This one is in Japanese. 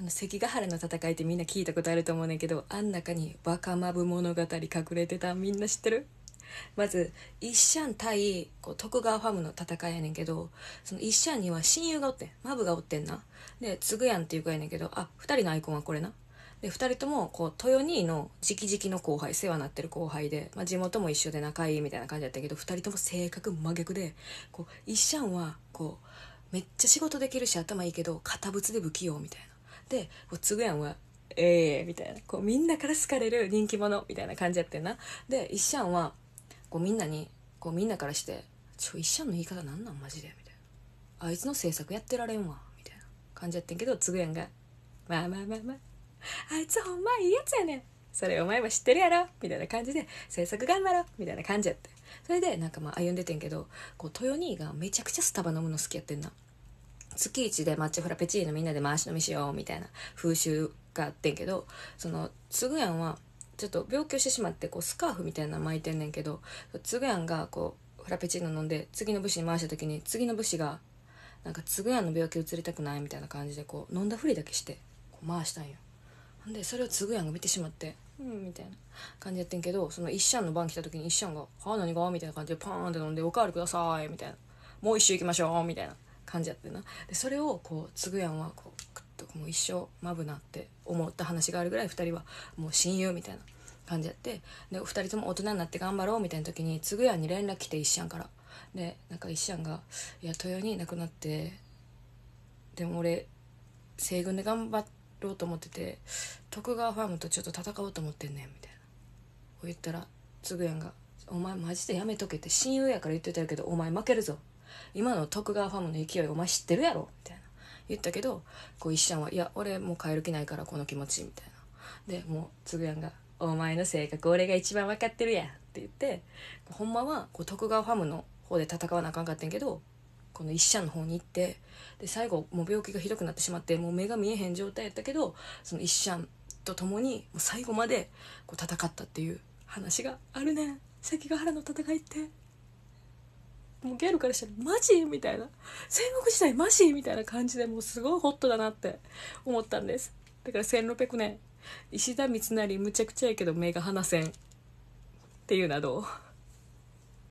あの関ヶ原の戦いってみんな聞いたことあると思うねんけどあん中に若まぶ物語隠れてたみんな知ってるまず一シャン対こう徳川ファムの戦いやねんけどその一シャンには親友がおってんマブがおってんなでつぐやんっていう子やねんけどあ二2人のアイコンはこれなで2人ともこう豊兄の直々の後輩世話になってる後輩で、まあ、地元も一緒で仲いいみたいな感じだったけど2人とも性格真逆でこう一シャンはこうめっちゃ仕事できるし頭いいけど堅物で不器用みたいなでこうつぐやんは「ええー、みたいなこうみんなから好かれる人気者みたいな感じやってんなでいっしゃんはこうみんなにこうみんなからして「ちょいっしゃんの言い方なんなんマジで」みたいな「あいつの制作やってられんわ」みたいな感じやってんけどつぐやんが「まあまあまあまああいつほんまいいやつやねん」それお前は知ってるやろみたいな感じで制作頑張ろみたいな感じやってそれでなんかまあ歩んでてんけどこう豊兄がめちゃくちゃスタバ飲むの好きやってんな月一でマッチフラペチーノみんなで回し飲みしようみたいな風習があってんけどそのつぐやんはちょっと病気をしてしまってこうスカーフみたいなの巻いてんねんけどつぐやんがこうフラペチーノ飲んで次の武士に回した時に次の武士がなんかつぐやんの病気移りたくないみたいな感じでこう飲んだふりだけしてこう回したんよ。ほんでそれをつぐやんが見てしまってうんみたいな感じやってんけどその一社の番来た時に一社が「はあ何が?」みたいな感じでパーンって飲んで「おかわりください」みたいな「もう一周行きましょう」みたいな感じやってなでそれをこうつぐやんはこうクッともう一生まぶなって思った話があるぐらい2人はもう親友みたいな感じやってで2人とも大人になって頑張ろうみたいな時につぐやんに連絡来て一ちゃんからでなんか一シャンが「いや豊に亡くなってでも俺西軍で頑張ろうと思ってて徳川ファームとちょっと戦おうと思ってんねん」みたいなこう言ったらつぐやんが「お前マジでやめとけ」って親友やから言ってたけどお前負けるぞ今の徳川ファムの勢いお前知ってるやろみたいな言ったけどこう石ちゃんは「いや俺もう帰る気ないからこの気持ち」みたいなでもうつぐやんが「お前の性格俺が一番分かってるやん」って言ってほんまはこう徳川ファムの方で戦わなあかんかったんけどこの一社の方に行ってで最後もう病気がひどくなってしまってもう目が見えへん状態やったけどその一社と共にもう最後までこう戦ったっていう話があるね関ヶ原の戦いって。もうギャルからしたら「マジ?」みたいな「戦国時代マジ?」みたいな感じでもうすごいホットだなって思ったんですだから1600年石田三成むちゃくちゃやけど目が離せんっていうなどう